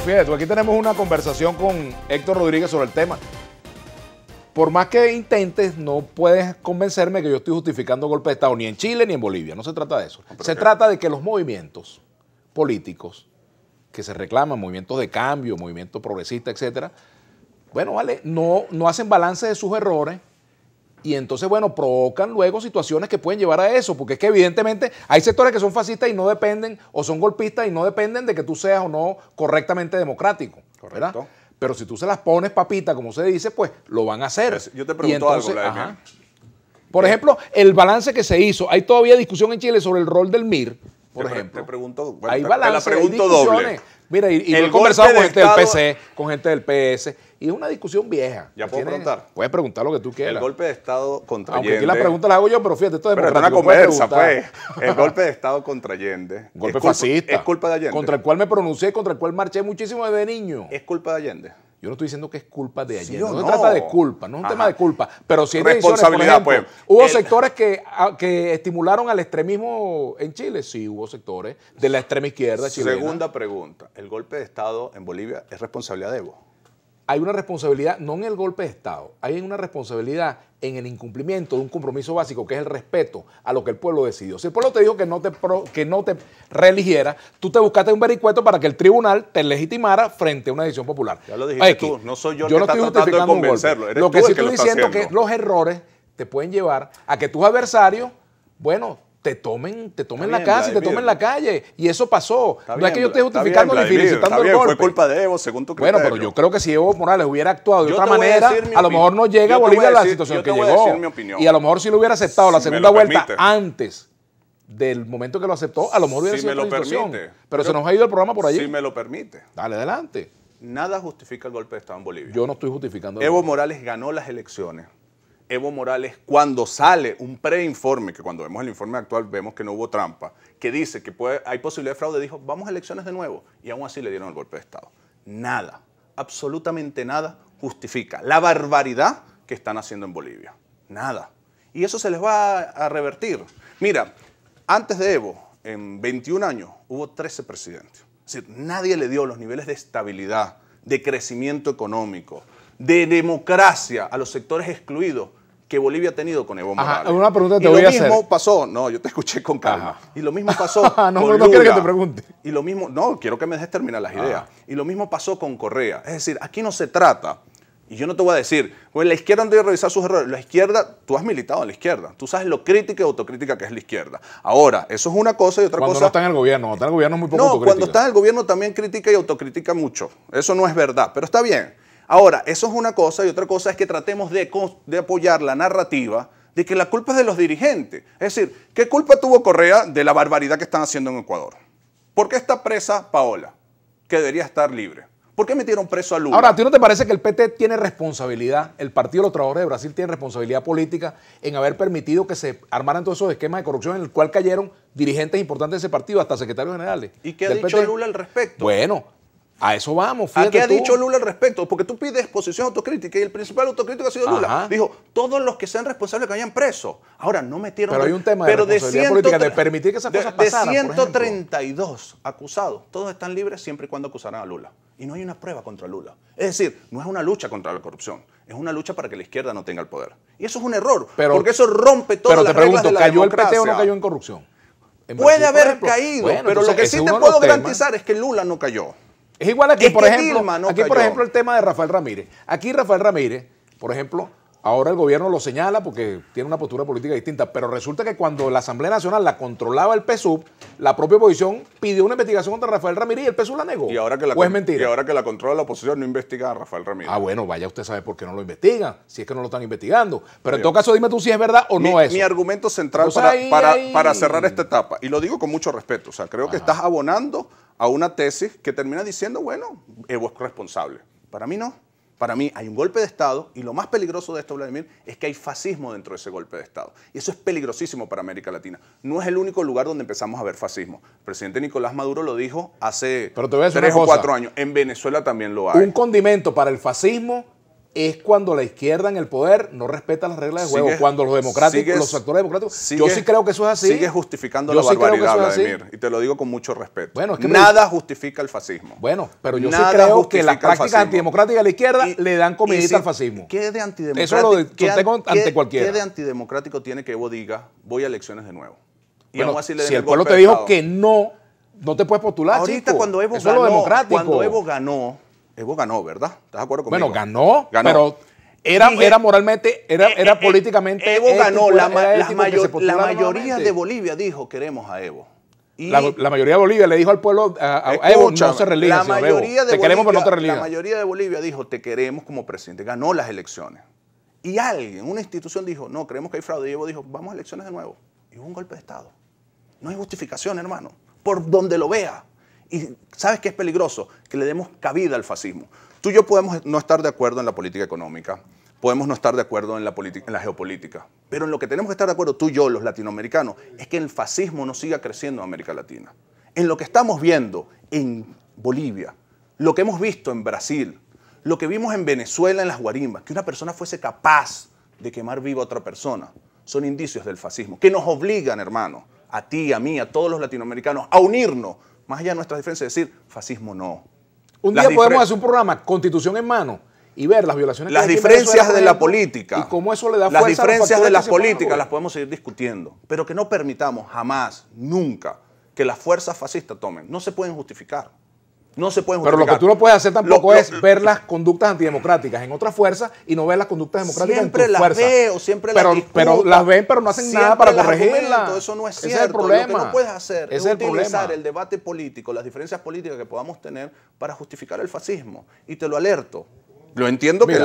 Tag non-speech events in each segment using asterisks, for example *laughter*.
fíjate, aquí tenemos una conversación con Héctor Rodríguez sobre el tema. Por más que intentes, no puedes convencerme que yo estoy justificando golpe de Estado ni en Chile ni en Bolivia. No se trata de eso. Se trata de que los movimientos políticos que se reclaman, movimientos de cambio, movimientos progresistas, etcétera, bueno, vale, no, no hacen balance de sus errores y entonces, bueno, provocan luego situaciones que pueden llevar a eso, porque es que evidentemente hay sectores que son fascistas y no dependen, o son golpistas y no dependen de que tú seas o no correctamente democrático. Correcto. Pero si tú se las pones papita, como se dice, pues lo van a hacer. Pues, yo te pregunto entonces, algo, Por ejemplo, el balance que se hizo. Hay todavía discusión en Chile sobre el rol del MIR, por ejemplo. te pregunto, hay te la pregunto Doble. Mira, y, y he conversado con gente del PC, con gente del PS, y es una discusión vieja. Ya puedo preguntar. Puedes preguntar lo que tú quieras. El golpe de Estado contra Allende. Aunque aquí la pregunta la hago yo, pero fíjate, esto es Pero una conversa, pues. El golpe de Estado contra Allende. *laughs* Golpe fascista. Es culpa de Allende. Contra el cual me pronuncié, contra el cual marché muchísimo desde niño. Es culpa de Allende. Yo no estoy diciendo que es culpa de ayer. no, se trata de culpa, no es un tema de culpa. Pero si hay responsabilidad, pues. Hubo sectores que, ah, que estimularon al extremismo en Chile. Sí, hubo sectores de la extrema izquierda chilena. Segunda pregunta. ¿El golpe de Estado en Bolivia es responsabilidad de Evo? hay una responsabilidad no en el golpe de Estado, hay una responsabilidad en el incumplimiento de un compromiso básico que es el respeto a lo que el pueblo decidió. Si el pueblo te dijo que no te, que no te reeligiera, tú te buscaste un vericueto para que el tribunal te legitimara frente a una decisión popular. Ya lo dijiste tú, no soy yo, yo que está tratando de convencerlo. lo que sí estoy diciendo es que los errores te pueden llevar a que tus adversarios, bueno, te tomen, te tomen la casa y te tomen la calle. Y eso pasó. no es que yo esté justificando ni felicitando el golpe. culpa de Evo, según Bueno, pero yo creo que si Evo Morales hubiera actuado de otra manera, a, lo mejor no llega a Bolivia a la situación que llegó. Y a lo mejor si lo hubiera aceptado la segunda vuelta antes del momento que lo aceptó, a lo mejor hubiera si me lo Permite. Pero se nos ha ido el programa por ahí. Si me lo permite. Dale, adelante. Nada justifica el golpe de Estado en Bolivia. Yo no estoy justificando. Evo Morales ganó las elecciones. Evo Morales cuando sale un preinforme, que cuando vemos el informe actual vemos que no hubo trampa, que dice que hay posibilidad de fraude, dijo, vamos a elecciones de nuevo, y aún así le dieron el golpe de Estado. Nada, absolutamente nada justifica la barbaridad que están haciendo en Bolivia. Nada. Y eso se les va a revertir. Mira, antes de Evo, en 21 años, hubo 13 presidentes. Es decir, nadie le dio los niveles de estabilidad, de crecimiento económico, de democracia a los sectores excluidos que Bolivia ha tenido con Evo Morales. pregunta te y a hacer. lo mismo pasó, no, yo te escuché con calma. Y lo mismo *laughs* pasó no, no quiero que te pregunte. Y lo mismo, no, quiero que me dejes terminar las ideas. Y lo mismo pasó con Correa. Es decir, aquí no se trata y yo no te voy a decir, bueno, la izquierda no debe revisar sus errores. La izquierda, tú has militado en la izquierda. Tú sabes lo crítica y autocrítica que es la izquierda. Ahora, eso es una cosa y otra cosa. Cuando no está en el gobierno, cuando está en el gobierno muy poco No, cuando está en el gobierno también critica y autocrítica mucho. Eso no es verdad, pero está bien. Ahora, eso es una cosa y otra cosa es que tratemos de, apoyar la narrativa de que la culpa es de los dirigentes. Es decir, ¿qué culpa tuvo Correa de la barbaridad que están haciendo en Ecuador? ¿Por qué está presa Paola, que debería estar libre? ¿Por qué metieron preso a Lula? Ahora, ¿a ti no te parece que el PT tiene responsabilidad, el Partido de los de Brasil tiene responsabilidad política en haber permitido que se armaran todos esos esquemas de corrupción en el cual cayeron dirigentes importantes de ese partido, hasta secretarios generales? ¿Y qué ha dicho Lula al respecto? Bueno, a eso vamos, fíjate ¿A qué ha dicho Lula al respecto? Porque tú pides posición autocrítica y el principal autocrítico ha sido Lula. Dijo, todos los que sean responsables que hayan presos. Ahora, no metieron... Pero hay un tema de pero política, de permitir que esas cosas pasaran, De 132 acusados, todos están libres siempre y cuando acusaran a Lula. Y no hay una prueba contra Lula. Es decir, no es una lucha contra la corrupción, es una lucha para que la izquierda no tenga el poder. Y eso es un error, porque eso rompe todas pero las pregunto, reglas de la ¿cayó el PT o no cayó en corrupción? puede haber caído, pero lo que sí te puedo garantizar es que Lula no cayó. Es igual aquí, por, ejemplo, aquí por ejemplo, el tema de Rafael Ramírez. Aquí Rafael Ramírez, por ejemplo, Ahora el gobierno lo señala porque tiene una postura política distinta, pero resulta que cuando la Asamblea Nacional la controlaba el PSUV, la propia oposición pidió una investigación contra Rafael Ramírez y el PSUV la negó. Y ahora que la, mentira. ahora que la controla la oposición no investiga a Rafael Ramírez. Ah, bueno, vaya usted sabe por qué no lo investigan, si es que no lo están investigando. Pero en todo caso, dime tú si es verdad o no es. Mi argumento central para, cerrar esta etapa, y lo digo con mucho respeto, o sea, creo que estás abonando a una tesis que termina diciendo, bueno, Evo es responsable. Para mí no. Para mí hay un golpe de Estado y lo más peligroso de esto, Vladimir, es que hay fascismo dentro de ese golpe de Estado. Y eso es peligrosísimo para América Latina. No es el único lugar donde empezamos a ver fascismo. El presidente Nicolás Maduro lo dijo hace tres o cuatro años. En Venezuela también lo hay. Un condimento para el fascismo es cuando la izquierda en el poder no respeta las reglas de juego. cuando los democráticos, los actores democráticos, yo sí creo que eso es así. Sigue justificando la barbaridad, Vladimir, y te lo digo con mucho respeto. Bueno, que nada justifica el fascismo. Bueno, pero yo sí creo que la práctica antidemocrática de la izquierda le dan comidita al fascismo. ¿Qué de antidemocrático? Eso lo ante cualquiera. ¿Qué de antidemocrático tiene que Evo diga, voy a elecciones de nuevo? si el, pueblo te dijo que no, no te puedes postular, Ahorita cuando ganó, cuando Evo ganó Evo eh, ganó, ¿verdad? ¿Estás de acuerdo conmigo? Bueno, ganó, ganó. pero era, moralmente, era, eh, era eh, políticamente. Evo ganó, la, mayoría de Bolivia dijo queremos a Evo. La, mayoría de Bolivia le dijo al pueblo, a, Evo, no se religa, te queremos, pero no te La mayoría de Bolivia dijo, te queremos como presidente. Ganó las elecciones. Y alguien, una institución dijo, no, creemos que hay fraude. Y Evo dijo, vamos a elecciones de nuevo. Y hubo un golpe de Estado. No hay justificación, hermano. Por donde lo vea. Y ¿sabes que es peligroso? Que le demos cabida al fascismo. Tú y yo podemos no estar de acuerdo en la política económica, podemos no estar de acuerdo en la, en la geopolítica, pero en lo que tenemos que estar de acuerdo tú y yo, los latinoamericanos, es que el fascismo no siga creciendo en América Latina. En lo que estamos viendo en Bolivia, lo que hemos visto en Brasil, lo que vimos en Venezuela en las guarimbas, que una persona fuese capaz de quemar viva a otra persona, son indicios del fascismo, que nos obligan, hermano, a ti, a mí, a todos los latinoamericanos, a unirnos más allá de nuestras diferencias, decir fascismo no. Un día podemos hacer un programa, constitución en mano, y ver las violaciones. Las diferencias de la política. Y cómo eso le da Las diferencias de las políticas las podemos seguir discutiendo, pero que no permitamos jamás, nunca, que las fuerzas fascistas tomen. No se pueden justificar. No se puede justificar. Pero lo que tú no puedes hacer tampoco es ver las conductas antidemocráticas en otras fuerzas y no ver las conductas democráticas siempre en tu las veo, siempre las discuto, Pero las ven, pero no hacen nada para corregirlas. Eso no es cierto. Ese el problema. Lo no puedes hacer es, utilizar el debate político, las diferencias políticas que podamos tener para justificar el fascismo. Y te lo alerto. Lo entiendo que,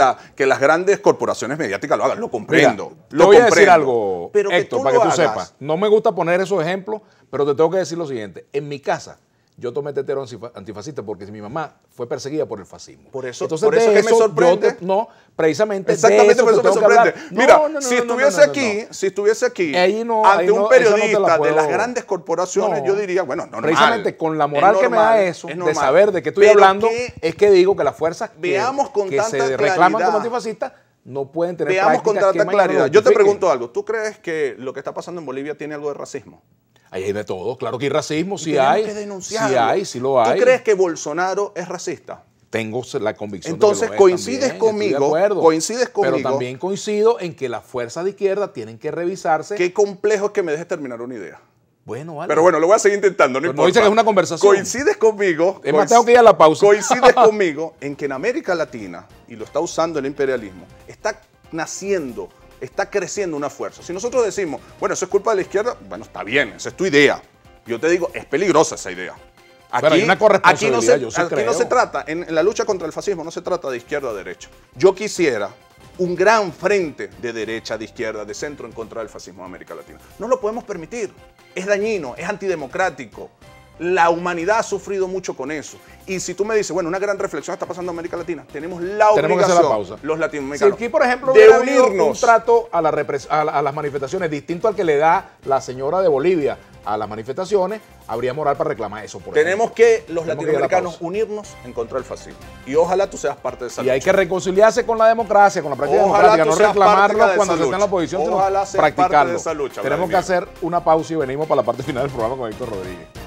las grandes corporaciones mediáticas lo hagan, lo comprendo. lo voy a decir algo, pero para que tú sepas. No me gusta poner esos ejemplos, pero te tengo que decir lo siguiente. En mi casa yo tomé tetero antifascista porque mi mamá fue perseguida por el fascismo. Por eso, Entonces, por eso que me sorprende. no, precisamente. Exactamente por eso me sorprende. Mira, si estuviese aquí, si estuviese aquí, ante un periodista de las grandes corporaciones, yo diría, bueno, no, Precisamente con la moral que me da eso, de saber de qué estoy hablando, es que digo que las fuerzas que, veamos con se reclaman como antifascistas no pueden tener Veamos con tanta claridad. Yo te pregunto algo. ¿Tú crees que lo que está pasando en Bolivia tiene algo de racismo? Ahí hay de todo. Claro que hay racismo, si hay. Que sí hay, sí lo hay. ¿Tú crees que Bolsonaro es racista? Tengo la convicción. Entonces, de que lo coincides conmigo. De acuerdo, coincides conmigo. Pero también coincido en que las fuerzas de izquierda tienen que revisarse. Qué complejo es que me dejes terminar una idea. Bueno, vale. Pero bueno, lo voy a seguir intentando. No, importa. no dice que es una conversación. Coincides conmigo. Es más, tengo que ir la pausa. Coincides *laughs* conmigo en que en América Latina, y lo está usando el imperialismo, está naciendo está creciendo una fuerza. Si nosotros decimos, bueno, eso es culpa de la izquierda, bueno, está bien, esa es tu idea. Yo te digo, es peligrosa esa idea. Aquí, no se, aquí no se trata, en, la lucha contra el fascismo no se trata de izquierda a derecha. Yo quisiera un gran frente de derecha, de izquierda, de centro en contra del fascismo en América Latina. No lo podemos permitir. Es dañino, es antidemocrático, la humanidad ha sufrido mucho con eso. Y si tú me dices, bueno, una gran reflexión está pasando en América Latina, tenemos la obligación, que hacer la pausa. los latinoamericanos, si aquí, por ejemplo, de unirnos. Un trato a, la a, las manifestaciones distinto al que le da la señora de Bolivia a las manifestaciones, habría moral para reclamar eso. tenemos que los latinoamericanos unirnos en contra del fascismo. Y ojalá tú seas parte de esa lucha Y hay que reconciliarse con la democracia, con la práctica ojalá democrática, no reclamarlo cuando se en la oposición, sino practicarlo. Parte de esa lucha, tenemos que hacer una pausa y venimos para la parte final del programa con Héctor Rodríguez.